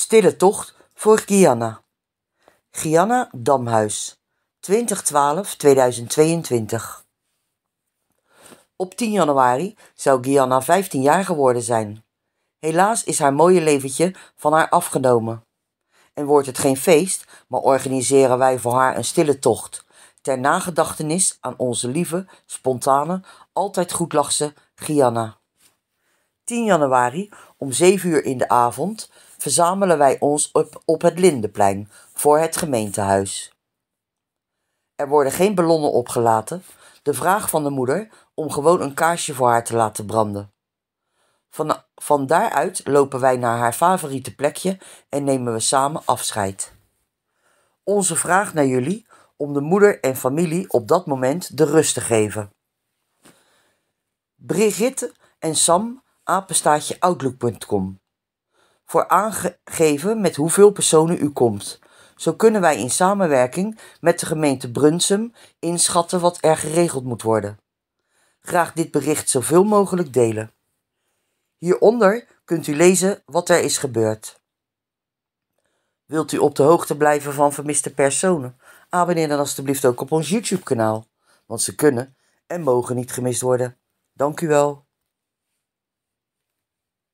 Stille tocht voor Gianna. Gianna Damhuis, 2012-2022. Op 10 januari zou Gianna 15 jaar geworden zijn. Helaas is haar mooie leventje van haar afgenomen. En wordt het geen feest, maar organiseren wij voor haar een stille tocht. Ter nagedachtenis aan onze lieve, spontane, altijd goedlachse Gianna. 10 januari om 7 uur in de avond verzamelen wij ons op, op het Lindenplein voor het gemeentehuis. Er worden geen ballonnen opgelaten. De vraag van de moeder om gewoon een kaarsje voor haar te laten branden. Van, van daaruit lopen wij naar haar favoriete plekje en nemen we samen afscheid. Onze vraag naar jullie om de moeder en familie op dat moment de rust te geven. Brigitte en Sam apenstaatje voor aangegeven met hoeveel personen u komt. Zo kunnen wij in samenwerking met de gemeente Brunsum inschatten wat er geregeld moet worden. Graag dit bericht zoveel mogelijk delen. Hieronder kunt u lezen wat er is gebeurd. Wilt u op de hoogte blijven van vermiste personen? Abonneer dan alstublieft ook op ons YouTube-kanaal, want ze kunnen en mogen niet gemist worden. Dank u wel.